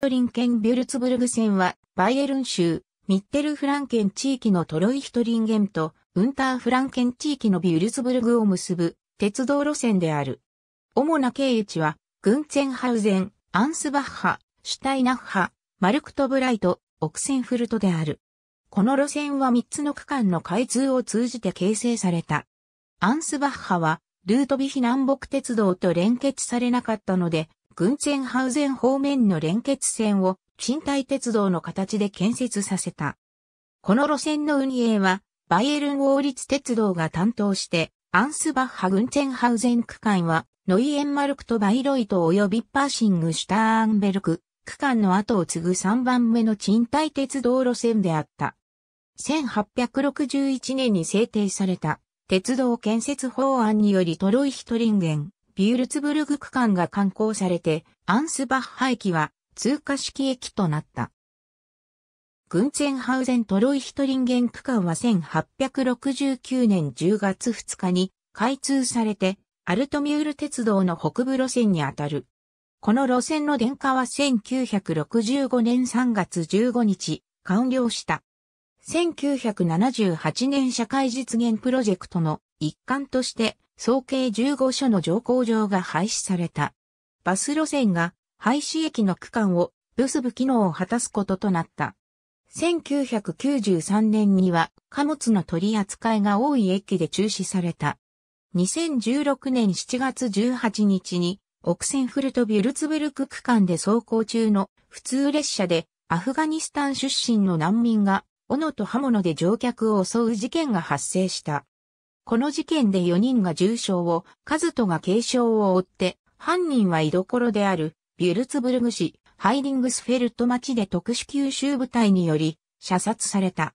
トリンケンビュルツブルグ線は、バイエルン州、ミッテルフランケン地域のトロイヒトリンゲンと、ウンターフランケン地域のビュルツブルグを結ぶ、鉄道路線である。主な経由地は、グンツェンハウゼン、アンスバッハ、シュタイナッハ、マルクトブライト、オクセンフルトである。この路線は3つの区間の開通を通じて形成された。アンスバッハは、ルートビヒ南北鉄道と連結されなかったので、軍ンハウゼン方面の連結線を賃貸鉄道の形で建設させた。この路線の運営は、バイエルン王立鉄道が担当して、アンスバッハ軍ンハウゼン区間は、ノイエンマルクとバイロイト及びパーシングシュターンベルク区間の後を継ぐ3番目の賃貸鉄道路線であった。1861年に制定された鉄道建設法案によりトロイヒトリンゲン、ビュルツブルグ区間が刊行されて、アンスバッハ駅は通過式駅となった。グンツェンハウゼントロイヒトリンゲン区間は1869年10月2日に開通されて、アルトミュール鉄道の北部路線にあたる。この路線の電化は1965年3月15日、完了した。1978年社会実現プロジェクトの一環として、総計15所の乗降場が廃止された。バス路線が廃止駅の区間を結ぶ機能を果たすこととなった。1993年には貨物の取り扱いが多い駅で中止された。2016年7月18日に奥ンフルトビュルツブルク区間で走行中の普通列車でアフガニスタン出身の難民が斧と刃物で乗客を襲う事件が発生した。この事件で4人が重傷を、カズトが軽傷を負って、犯人は居所である、ビュルツブルグ市、ハイディングスフェルト町で特殊吸収部隊により、射殺された。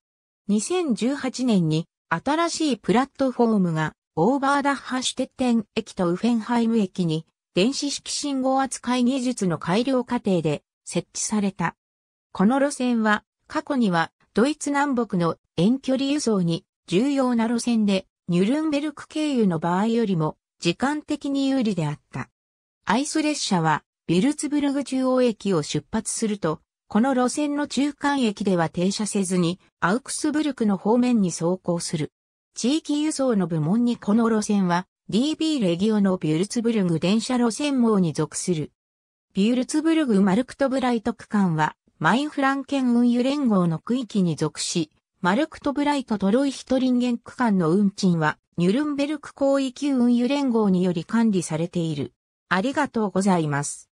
2018年に、新しいプラットフォームが、オーバーダッハシュテッテン駅とウフェンハイム駅に、電子式信号扱い技術の改良過程で設置された。この路線は、過去には、ドイツ南北の遠距離輸送に重要な路線でニュルンベルク経由の場合よりも時間的に有利であった。アイス列車はビルツブルグ中央駅を出発すると、この路線の中間駅では停車せずにアウクスブルクの方面に走行する。地域輸送の部門にこの路線は DB レギオのビュルツブルグ電車路線網に属する。ビュルツブルグマルクトブライト区間はマインフランケン運輸連合の区域に属し、マルクトブライトトロイヒトリンゲン区間の運賃は、ニュルンベルク広域運輸連合により管理されている。ありがとうございます。